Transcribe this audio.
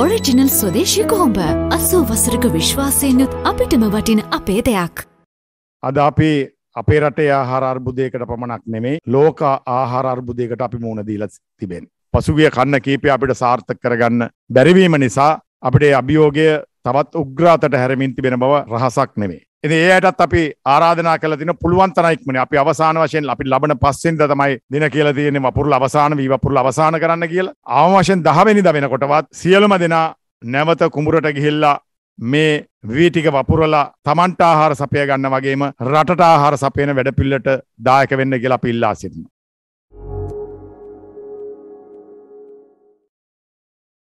Original ස්වදේශී කොහොඹ අසූ වසරක විශ්වාසයෙන්යුත් අපිටම වටින අපේ දෙයක්. අද අපි අපේ රටේ ආහාර අර්බුදයකට පමණක් නෙමේ ලෝක ආහාර අර්බුදයකට අපි මුණ දීලා තිබෙන. පසුගිය කන්න කීපය අපිට සාර්ථක කරගන්න බැරිවීම නිසා අපිට අභියෝගය තවත් උග්‍රාතට හැරමින් තිබෙන බව රහසක් නෙමේ. එති ඒයටත් අපි ආරාධනා කල තින පුළුවන් තනයික්මන අපි අවසාන වශයෙන් අපි ලබන පස්සෙන්ද තමයි දින කියල තියෙන වපුරල අවසාන වීවපුරල අවසාන කරන්න කියලා ආවශයෙන් දහවෙනිද වෙනකොටවත් සියලුම දෙනා නැවත කුඹුරට ගිහිල්ලා මේ වීටික වපුරලා තමන්ට ආහාර සපය ගන්න වගේම රටට ආහාර සපයන වැඩපිල්ලට දායක වෙන්න කියලා පිල්ලා සිටින.